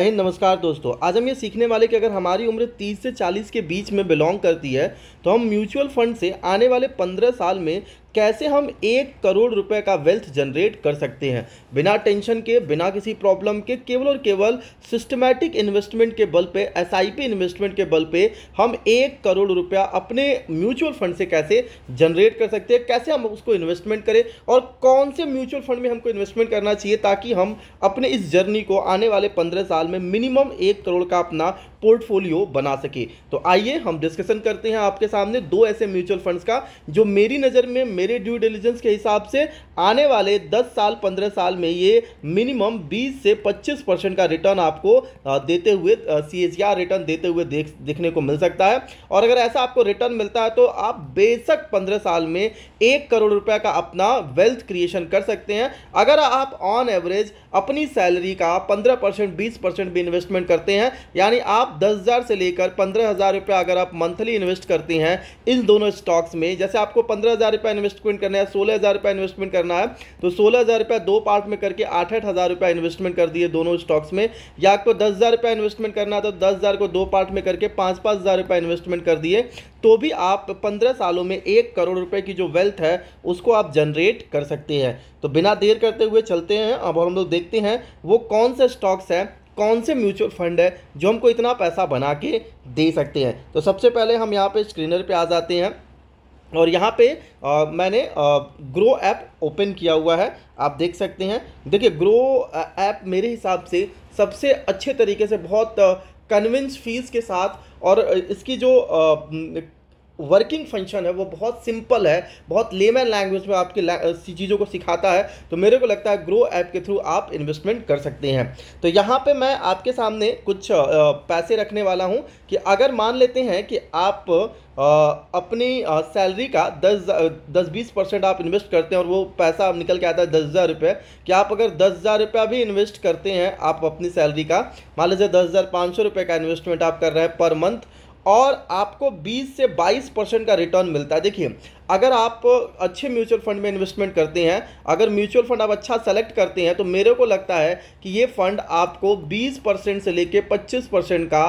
अहिंद नमस्कार दोस्तों आज हम ये सीखने वाले कि अगर हमारी उम्र 30 से 40 के बीच में बिलोंग करती है तो हम म्यूचुअल फंड से आने वाले 15 साल में कैसे हम एक करोड़ रुपए का वेल्थ जनरेट कर सकते हैं बिना टेंशन के बिना किसी प्रॉब्लम के केवल और केवल सिस्टमैटिक इन्वेस्टमेंट के बल पे एस इन्वेस्टमेंट के बल पे हम एक करोड़ रुपया अपने म्यूचुअल फंड से कैसे जनरेट कर सकते हैं कैसे हम उसको इन्वेस्टमेंट करें और कौन से म्यूचुअल फंड में हमको इन्वेस्टमेंट करना चाहिए ताकि हम अपने इस जर्नी को आने वाले पंद्रह साल में मिनिमम एक करोड़ का अपना पोर्टफोलियो बना सके तो आइए हम डिस्कशन करते हैं आपके सामने दो ऐसे म्यूचुअल फंड्स का जो मेरी नज़र में मेरे ड्यू डिलीजेंस के हिसाब से आने वाले 10 साल 15 साल में ये मिनिमम 20 से 25 परसेंट का रिटर्न आपको देते हुए सी रिटर्न e देते हुए देख देखने को मिल सकता है और अगर ऐसा आपको रिटर्न मिलता है तो आप बेशक पंद्रह साल में एक करोड़ रुपये का अपना वेल्थ क्रिएशन कर सकते हैं अगर आप ऑन एवरेज अपनी सैलरी का पंद्रह परसेंट बीस परसेंट भी इन्वेस्टमेंट करते हैं यानी आप आप दस हज़ार से लेकर पंद्रह हज़ार रुपया अगर आप मंथली इन्वेस्ट करती हैं इन दोनों स्टॉक्स में जैसे आपको पंद्रह हज़ार रुपया इन्वेस्टमेंट करना है सोलह हज़ार रुपया इन्वेस्टमेंट करना है तो सोलह हज़ार रुपया दो पार्ट में करके आठ आठ हज़ार रुपया इन्वेस्टमेंट कर दिए दोनों स्टॉक्स में या आपको दस हज़ार रुपया इन्वेस्टमेंट करना है तो दस हज़ार को दो पार्ट में करके पाँच पाँच हज़ार रुपये इन्वेस्टमेंट कर दिए तो भी आप पंद्रह सालों में एक करोड़ रुपये की जो वेल्थ है उसको आप जनरेट कर सकते हैं तो बिना देर करते हुए चलते हैं अब हम लोग देखते हैं वो कौन से स्टॉक्स हैं कौन से म्यूचुअल फंड है जो हमको इतना पैसा बना के दे सकते हैं तो सबसे पहले हम यहाँ पे स्क्रीनर पे आ जाते हैं और यहाँ पे आ, मैंने आ, ग्रो ऐप ओपन किया हुआ है आप देख सकते हैं देखिए ग्रो ऐप मेरे हिसाब से सबसे अच्छे तरीके से बहुत कन्विंस फीस के साथ और इसकी जो वर्किंग फंक्शन है वो बहुत सिंपल है बहुत लेमन लैंग्वेज में आपकी चीज़ों को सिखाता है तो मेरे को लगता है ग्रो ऐप के थ्रू आप इन्वेस्टमेंट कर सकते हैं तो यहाँ पे मैं आपके सामने कुछ पैसे रखने वाला हूँ कि अगर मान लेते हैं कि आप अपनी सैलरी का दस दस बीस परसेंट आप इन्वेस्ट करते हैं और वो पैसा निकल के आता है दस हज़ार रुपये कि आप अगर दस हज़ार रुपया भी इन्वेस्ट करते हैं आप अपनी सैलरी का मान लीजिए दस हज़ार पाँच सौ रुपये का इन्वेस्टमेंट आप कर रहे हैं पर मंथ और आपको 20 से 22 परसेंट का रिटर्न मिलता है देखिए अगर आप अच्छे म्यूचुअल फंड में इन्वेस्टमेंट करते हैं अगर म्यूचुअल फंड आप अच्छा सेलेक्ट करते हैं तो मेरे को लगता है कि ये फंड आपको 20 परसेंट से लेकर 25 परसेंट का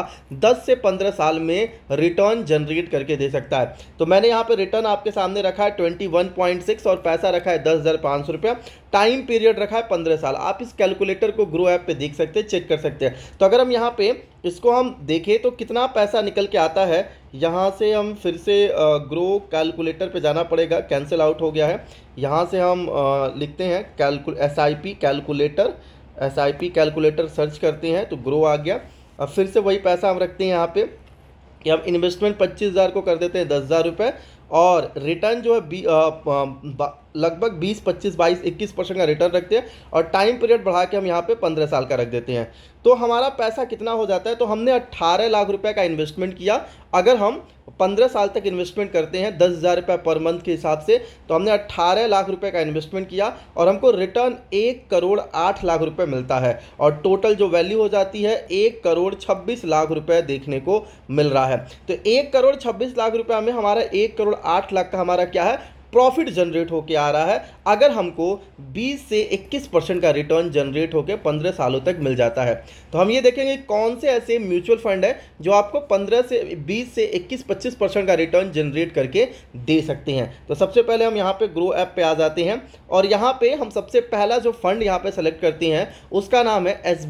10 से 15 साल में रिटर्न जनरेट करके दे सकता है तो मैंने यहाँ पे रिटर्न आपके सामने रखा है ट्वेंटी और पैसा रखा है दस हज़ार पाँच सौ रुपया टाइम पीरियड रखा है पंद्रह साल आप इस कैलकुलेटर को ग्रो ऐप पे देख सकते हैं चेक कर सकते हैं तो अगर हम यहाँ पे इसको हम देखें तो कितना पैसा निकल के आता है यहाँ से हम फिर से ग्रो कैलकुलेटर पे जाना पड़ेगा कैंसिल आउट हो गया है यहाँ से हम लिखते हैं कैलकुल S I P calculator S I P calculator search करते हैं तो ग्रो आ गया अब फिर से वही पैसा हम रखते हैं यहाँ पे कि हम इन्वेस्टमेंट पच्चीस हज़ार को कर देते हैं दस हज़ार रुपये और रिटर्न जो है लगभग 20 25 22 21 परसेंट का रिटर्न रखते हैं और टाइम पीरियड बढ़ा के हम यहाँ पे 15 साल का रख देते हैं तो हमारा पैसा कितना हो जाता है तो हमने 18 लाख रुपए का इन्वेस्टमेंट किया अगर हम पंद्रह साल तक इन्वेस्टमेंट करते हैं दस हज़ार रुपये पर मंथ के हिसाब से तो हमने अट्ठारह लाख रुपए का इन्वेस्टमेंट किया और हमको रिटर्न एक करोड़ आठ लाख रुपए मिलता है और टोटल जो वैल्यू हो जाती है एक करोड़ छब्बीस लाख रुपए देखने को मिल रहा है तो एक करोड़ छब्बीस लाख रुपये में हमारा एक करोड़ आठ लाख का हमारा क्या है प्रॉफिट जनरेट होकर आ रहा है अगर हमको 20 से 21 परसेंट का रिटर्न जनरेट होकर 15 सालों तक मिल जाता है तो हम ये देखेंगे कौन से ऐसे म्यूचुअल फंड है जो आपको 15 से 20 से 21 25 परसेंट का रिटर्न जनरेट करके दे सकते हैं तो सबसे पहले हम यहाँ पे ग्रो ऐप पे आ जाते हैं और यहाँ पे हम सबसे पहला जो फंड यहाँ पे सेलेक्ट करते हैं उसका नाम है एस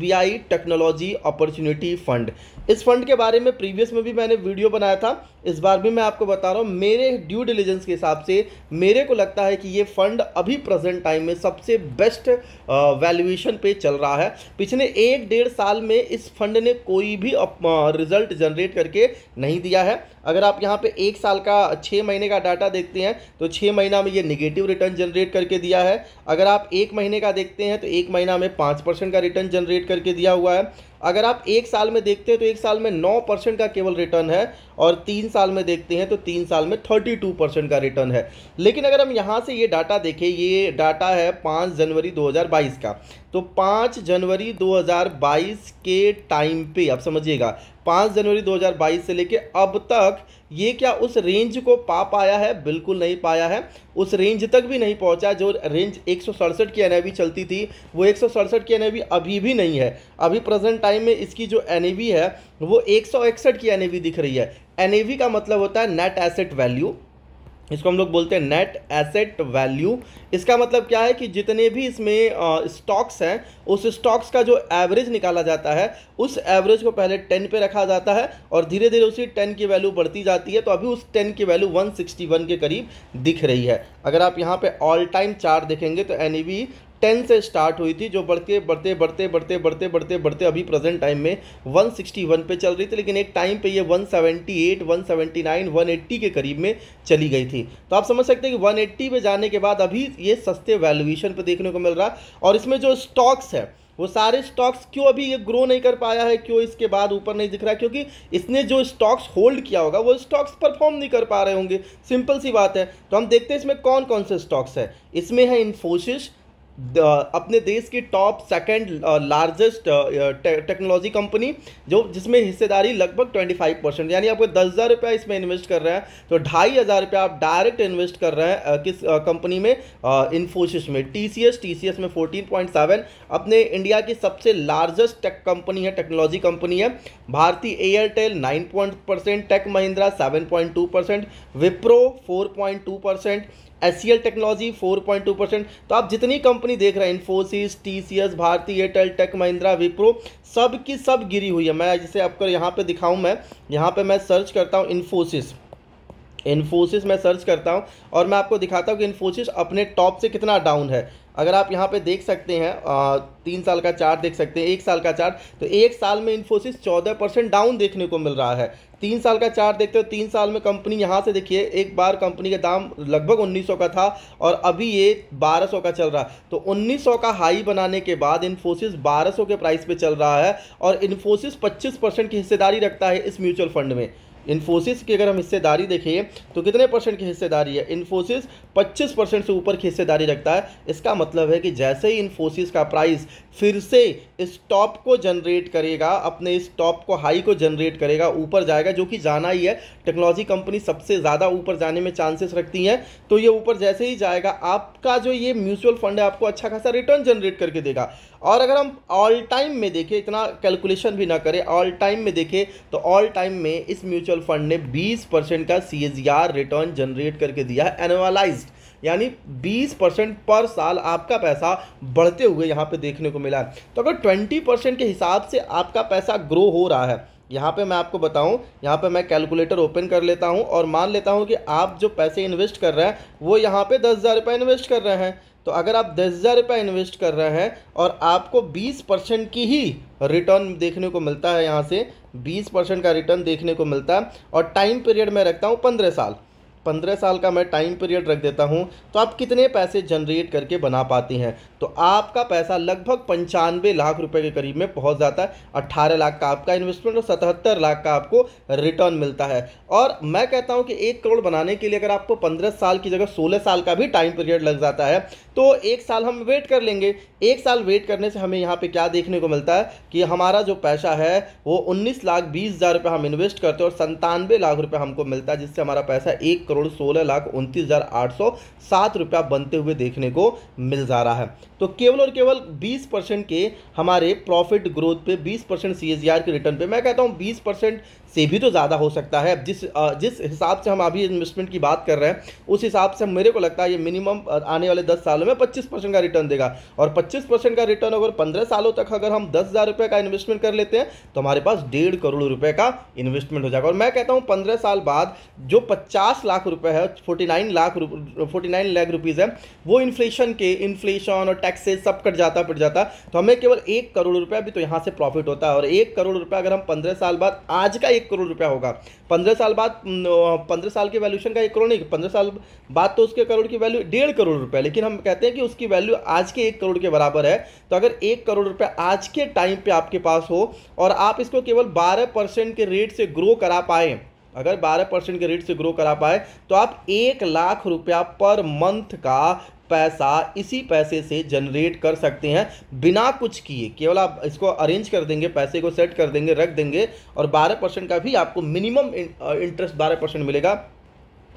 टेक्नोलॉजी अपॉर्चुनिटी फंड इस फंड के बारे में प्रीवियस में भी मैंने वीडियो बनाया था इस बार भी मैं आपको बता रहा हूँ मेरे ड्यू डिलीजेंस के हिसाब से मेरे को लगता है कि ये फंड अभी प्रेजेंट टाइम में सबसे बेस्ट वैल्यूएशन पे चल रहा है पिछले एक डेढ़ साल में इस फंड ने कोई भी रिजल्ट जनरेट करके नहीं दिया है अगर आप यहाँ पे एक साल का छः महीने का डाटा देखते हैं तो छः महीना में ये निगेटिव रिटर्न जनरेट करके दिया है अगर आप एक महीने का देखते हैं तो एक महीना में पाँच परसेंट का रिटर्न जनरेट करके दिया हुआ है अगर आप एक साल में देखते हैं तो एक साल में नौ परसेंट का केवल रिटर्न है और तीन साल में देखते हैं तो तीन साल में थर्टी टू परसेंट का रिटर्न है लेकिन अगर हम यहाँ से ये डाटा देखें ये डाटा है पाँच जनवरी दो हज़ार बाईस का तो पाँच जनवरी 2022 के टाइम पे आप समझिएगा पाँच जनवरी 2022 से लेके अब तक ये क्या उस रेंज को पा पाया है बिल्कुल नहीं पाया है उस रेंज तक भी नहीं पहुंचा जो रेंज एक की एन चलती थी वो एक की एन अभी भी नहीं है अभी प्रेजेंट टाइम में इसकी जो एन है वो एक की एन दिख रही है एन का मतलब होता है नेट एसेट वैल्यू इसको हम लोग बोलते हैं नेट एसेट वैल्यू इसका मतलब क्या है कि जितने भी इसमें स्टॉक्स हैं उस स्टॉक्स का जो एवरेज निकाला जाता है उस एवरेज को पहले टेन पे रखा जाता है और धीरे धीरे उसी टेन की वैल्यू बढ़ती जाती है तो अभी उस टेन की वैल्यू 161 के करीब दिख रही है अगर आप यहाँ पे ऑल टाइम चार देखेंगे तो एन टेन से स्टार्ट हुई थी जो बढ़ के बढ़ते बढ़ते बढ़ते बढ़ते बढ़ते बढ़ते अभी प्रेजेंट टाइम में वन सिक्सटी वन पर चल रही थी लेकिन एक टाइम पे ये नाइन वन एट्टी के करीब में चली गई थी तो आप समझ सकते हैं कि वन एट्टी पर जाने के बाद अभी ये सस्ते वैल्यूएशन पर देखने को मिल रहा और इसमें जो स्टॉक्स है वो सारे स्टॉक्स क्यों अभी ये ग्रो नहीं कर पाया है क्यों इसके बाद ऊपर नहीं दिख रहा है क्योंकि इसने जो स्टॉक्स होल्ड किया होगा वो स्टॉक्स परफॉर्म नहीं कर पा रहे होंगे सिंपल सी बात है तो हम देखते हैं इसमें कौन कौन से स्टॉक्स है इसमें है इन्फोसिस अपने देश की top second largest technology company जो जिसमें हिस्सेदारी लगभग 25 परसेंट यानी आपको दस हज़ार रुपया इसमें इन्वेस्ट कर रहे हैं तो ढाई हज़ार रुपया आप डायरेक्ट इन्वेस्ट कर रहे हैं किस कंपनी में इन्फोसिस में T C S T C S में फोर्टीन पॉइंट सेवन अपने इंडिया की सबसे लार्जेस्ट टेक कंपनी है टेक्नोलॉजी कंपनी है भारतीय Airtel nine point percent tech Mahindra seven point two percent Wipro four point two percent S C L technology four point two percent तो आप जितनी कंपनी देख रहे हैं Infosys T C S Bharti Airtel tech Mahindra Wipro सब की सब गिरी हुई है मैं जैसे आपको यहाँ पे दिखाऊँ मैं यहाँ पे मैं सर्च करता हूँ इन्फोसिस इन्फोसिस मैं सर्च करता हूँ और मैं आपको दिखाता हूँ कि इन्फोसिस अपने टॉप से कितना डाउन है अगर आप यहाँ पे देख सकते हैं आ, तीन साल का चार्ट देख सकते हैं एक साल का चार्ट तो एक साल में इन्फोसिस चौदह परसेंट डाउन देखने को मिल रहा है तीन साल का चार्ट देखते हो तीन साल में कंपनी यहाँ से देखिए एक बार कंपनी का दाम लगभग 1900 का था और अभी ये 1200 का चल रहा है तो 1900 का हाई बनाने के बाद इन्फोसिस 1200 के प्राइस पे चल रहा है और इन्फोसिस 25 परसेंट की हिस्सेदारी रखता है इस म्यूचुअल फंड में इन्फोसिस की अगर हम हिस्सेदारी देखें तो कितने परसेंट की हिस्सेदारी है इन्फोसिस 25 परसेंट से ऊपर की हिस्सेदारी रखता है इसका मतलब है कि जैसे ही इन्फोसिस का प्राइस फिर से इस टॉप को जनरेट करेगा अपने इस टॉप को हाई को जनरेट करेगा ऊपर जाएगा जो कि जाना ही है टेक्नोलॉजी कंपनी सबसे ज़्यादा ऊपर जाने में चांसेस रखती हैं तो ये ऊपर जैसे ही जाएगा आपका जो ये म्यूचुअल फंड है आपको अच्छा खासा रिटर्न जनरेट करके देगा और अगर हम ऑल टाइम में देखें इतना कैलकुलेशन भी ना करें ऑल टाइम में देखें तो ऑल टाइम में इस म्यूचुअल फंड ने 20 परसेंट का सी रिटर्न जनरेट करके दिया है एनुअलाइज्ड यानी 20 परसेंट पर साल आपका पैसा बढ़ते हुए यहाँ पे देखने को मिला है तो अगर 20 परसेंट के हिसाब से आपका पैसा ग्रो हो रहा है यहाँ पे मैं आपको बताऊँ यहाँ पे मैं कैलकुलेटर ओपन कर लेता हूँ और मान लेता हूँ कि आप जो पैसे इन्वेस्ट कर रहे हैं वो यहाँ पे दस हज़ार रुपये इन्वेस्ट कर रहे हैं तो अगर आप दस हज़ार रुपये इन्वेस्ट कर रहे हैं और आपको बीस परसेंट की ही रिटर्न देखने को मिलता है यहाँ से बीस परसेंट का रिटर्न देखने को मिलता है और टाइम पीरियड मैं रखता हूँ पंद्रह साल पंद्रह साल का मैं टाइम पीरियड रख देता हूँ तो आप कितने पैसे जनरेट करके बना पाती हैं तो आपका पैसा लगभग पंचानवे लाख रुपए के करीब में पहुँच जाता है अट्ठारह लाख का आपका इन्वेस्टमेंट और सतहत्तर लाख का आपको रिटर्न मिलता है और मैं कहता हूँ कि एक करोड़ बनाने के लिए अगर आपको पंद्रह साल की जगह सोलह साल का भी टाइम पीरियड लग जाता है तो एक साल हम वेट कर लेंगे एक साल वेट करने से हमें यहाँ पर क्या देखने को मिलता है कि हमारा जो पैसा है वो उन्नीस लाख बीस हज़ार रुपये हम इन्वेस्ट करते हैं और संतानवे लाख रुपये हमको मिलता है जिससे हमारा पैसा एक करोड़ सोलह लाख उनतीस हज़ार आठ सौ सात रुपया बनते हुए देखने को मिल जा रहा है तो केवल और केवल बीस परसेंट के हमारे प्रॉफिट ग्रोथ पे बीस परसेंट सी के रिटर्न पे मैं कहता हूँ बीस परसेंट से भी तो ज़्यादा हो सकता है अब जिस जिस हिसाब से हम अभी इन्वेस्टमेंट की बात कर रहे हैं उस हिसाब से मेरे को लगता है ये मिनिमम आने वाले दस सालों में पच्चीस परसेंट का रिटर्न देगा और पच्चीस परसेंट का रिटर्न अगर पंद्रह सालों तक अगर हम दस हज़ार रुपये का इन्वेस्टमेंट कर लेते हैं तो हमारे पास डेढ़ करोड़ रुपये का इन्वेस्टमेंट हो जाएगा और मैं कहता हूँ पंद्रह साल बाद जो पचास लाख रुपये है forty nine lakh forty nine lakh rupees है वो इन्फ्लेशन के इन्फ्लेशन और टैक्सेस सब कट जाता पट जाता तो हमें केवल एक करोड़ रुपया भी तो यहाँ से प्रॉफिट होता है और एक करोड़ रुपया अगर हम पंद्रह साल बाद आज का एक एक करोड़ रुपया होगा पंद्रह साल बाद पंद्रह साल के वैल्यूशन का एक करोड़ नहीं पंद्रह साल बाद तो उसके करोड़ की वैल्यू डेढ़ करोड़ रुपया लेकिन हम कहते हैं कि उसकी वैल्यू आज के एक करोड़ के बराबर है तो अगर एक करोड़ रुपया आज के टाइम पर आपके पास हो और आप इसको केवल बारह परसेंट के रेट से ग्रो करा पाएँ अगर 12 परसेंट के रेट से ग्रो करा पाए तो आप एक लाख रुपया पर मंथ का पैसा इसी पैसे से जनरेट कर सकते हैं बिना कुछ किए केवल आप इसको अरेंज कर देंगे पैसे को सेट कर देंगे रख देंगे और 12 परसेंट का भी आपको मिनिमम इंटरेस्ट 12 परसेंट मिलेगा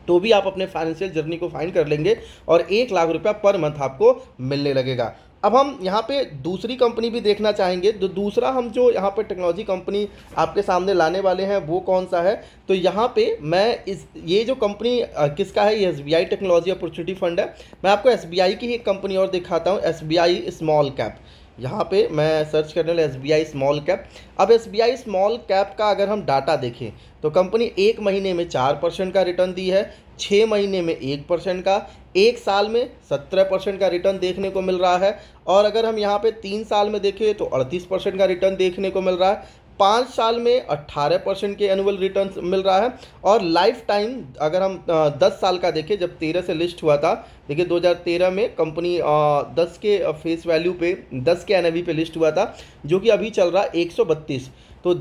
तो भी आप अपने फाइनेंशियल जर्नी को फाइंड कर लेंगे और एक लाख रुपया पर मंथ आपको मिलने लगेगा अब हम यहाँ पे दूसरी कंपनी भी देखना चाहेंगे जो दूसरा हम जो यहाँ पे टेक्नोलॉजी कंपनी आपके सामने लाने वाले हैं वो कौन सा है तो यहाँ पे मैं इस ये जो कंपनी किसका है ये एस टेक्नोलॉजी अपॉर्चुनिटी फंड है मैं आपको एस की ही एक कंपनी और दिखाता हूँ एस स्मॉल कैप यहाँ पे मैं सर्च करने वाला S B I small cap अब S B I small cap का अगर हम डाटा देखें तो कंपनी एक महीने में चार परसेंट का रिटर्न दी है छः महीने में एक परसेंट का एक साल में सत्रह परसेंट का रिटर्न देखने को मिल रहा है और अगर हम यहाँ पे तीन साल में देखें तो अड़तीस परसेंट का रिटर्न देखने को मिल रहा है पाँच साल में 18 परसेंट के एनुअल रिटर्न मिल रहा है और लाइफ टाइम अगर हम दस साल का देखें जब तेरह से लिस्ट हुआ था देखिए 2013 में कंपनी दस के फेस वैल्यू पे दस के एन पे लिस्ट हुआ था जो कि अभी चल रहा है एक तो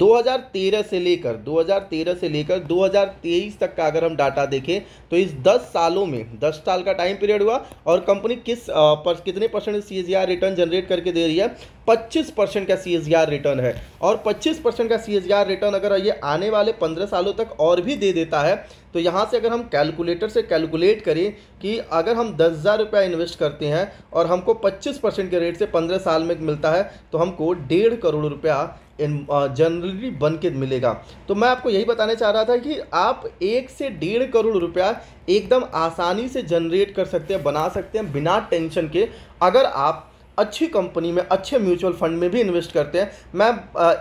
2013 से लेकर 2013 से लेकर 2023 तक का अगर हम डाटा देखें तो इस 10 सालों में 10 साल का टाइम पीरियड हुआ और कंपनी किस पर, कितने परसेंट सी रिटर्न जनरेट करके दे रही है 25 परसेंट का सी रिटर्न e है और 25 परसेंट का सी रिटर्न e अगर ये आने वाले 15 सालों तक और भी दे देता है तो यहाँ से अगर हम कैलकुलेटर से कैलकुलेट करें कि अगर हम दस हज़ार रुपया इन्वेस्ट करते हैं और हमको पच्चीस परसेंट के रेट से पंद्रह साल में मिलता है तो हमको डेढ़ करोड़ रुपया जनरली बन के मिलेगा तो मैं आपको यही बताना चाह रहा था कि आप एक से डेढ़ करोड़ रुपया एकदम आसानी से जनरेट कर सकते हैं बना सकते हैं बिना टेंशन के अगर आप अच्छी कंपनी में अच्छे म्यूचुअल फंड में भी इन्वेस्ट करते हैं मैं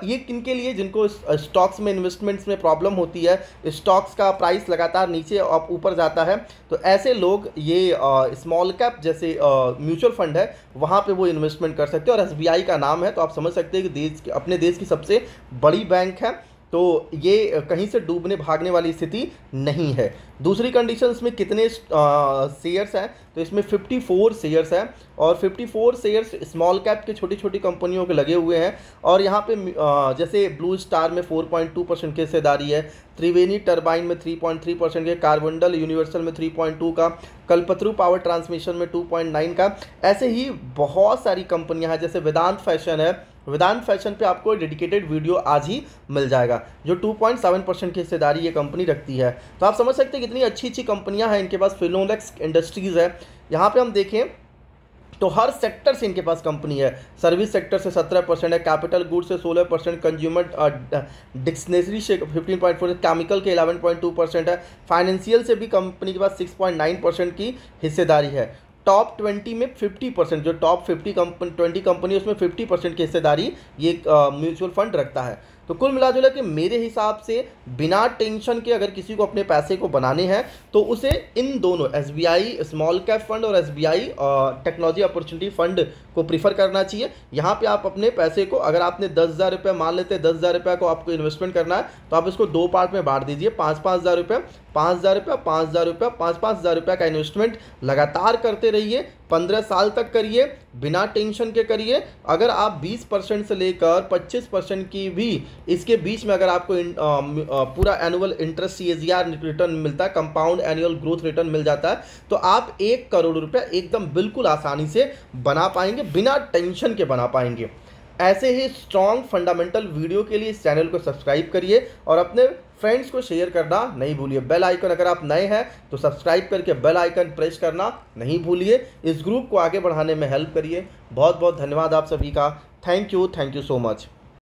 ये किन के लिए जिनको स्टॉक्स में इन्वेस्टमेंट्स में प्रॉब्लम होती है स्टॉक्स का प्राइस लगातार नीचे और ऊपर जाता है तो ऐसे लोग ये स्मॉल कैप जैसे म्यूचुअल फंड है वहाँ पे वो इन्वेस्टमेंट कर सकते हैं और एस का नाम है तो आप समझ सकते हैं कि देश अपने देश की सबसे बड़ी बैंक है तो ये कहीं से डूबने भागने वाली स्थिति नहीं है दूसरी कंडीशन इसमें कितने शेयर्स हैं तो इसमें 54 शेयर्स हैं और 54 शेयर्स स्मॉल कैप के छोटी छोटी कंपनियों के लगे हुए हैं और यहाँ पे आ, जैसे ब्लू स्टार में 4.2 परसेंट की हिस्सेदारी है त्रिवेणी टर्बाइन में 3.3 परसेंट के कार्बनडल यूनिवर्सल में 3.2 का कलपत्रू पावर ट्रांसमिशन में 2.9 का ऐसे ही बहुत सारी कंपनियाँ हैं जैसे वेदांत फैशन है वेदांत फैशन पे आपको डेडिकेटेड वीडियो आज ही मिल जाएगा जो 2.7 परसेंट की हिस्सेदारी ये कंपनी रखती है तो आप समझ सकते हैं कितनी अच्छी अच्छी कंपनियां हैं इनके पास फिलोलेक्स इंडस्ट्रीज़ है यहाँ पे हम देखें तो हर सेक्टर से इनके पास कंपनी है सर्विस सेक्टर से सत्रह परसेंट है कैपिटल गुड से सोलह परसेंट कंज्यूमर डिक्सनेसरी से फिफ्टीन पॉइंट फोर केमिकल के इलेवन पॉइंट टू परसेंट है फाइनेंशियल से भी कंपनी के पास सिक्स पॉइंट नाइन परसेंट की हिस्सेदारी है टॉप ट्वेंटी में फिफ्टी परसेंट जो top fifty company twenty company उसमें फिफ्टी परसेंट की हिस्सेदारी ये म्यूचुअल फंड रखता है तो कुल मिला जुला कि मेरे हिसाब से बिना टेंशन के अगर किसी को अपने पैसे को बनाने हैं तो उसे इन दोनों एस स्मॉल कैप फंड और एस टेक्नोलॉजी अपॉर्चुनिटी फंड को प्रीफर करना चाहिए यहाँ पे आप अपने पैसे को अगर आपने दस हज़ार रुपये मान लेते हैं दस हज़ार रुपये को आपको इन्वेस्टमेंट करना है तो आप इसको दो पार्ट में बांट दीजिए पाँच पाँच हज़ार रुपये पाँच हज़ार रुपया पाँच हज़ार रुपया पाँच पाँच हज़ार रुपया का इन्वेस्टमेंट लगातार करते रहिए पंद्रह साल तक करिए बिना टेंशन के करिए अगर आप बीस परसेंट से लेकर पच्चीस परसेंट की भी इसके बीच में अगर आपको इन, आ, पूरा एनुअल इंटरेस्ट सी रिटर्न मिलता है कंपाउंड एनुअल ग्रोथ रिटर्न मिल जाता है तो आप एक करोड़ रुपया एकदम बिल्कुल आसानी से बना पाएंगे बिना टेंशन के बना पाएंगे ऐसे ही स्ट्रॉन्ग फंडामेंटल वीडियो के लिए इस चैनल को सब्सक्राइब करिए और अपने फ्रेंड्स को शेयर करना नहीं भूलिए बेल आइकन अगर आप नए हैं तो सब्सक्राइब करके बेल आइकन प्रेस करना नहीं भूलिए इस ग्रुप को आगे बढ़ाने में हेल्प करिए बहुत बहुत धन्यवाद आप सभी का thank you thank you so much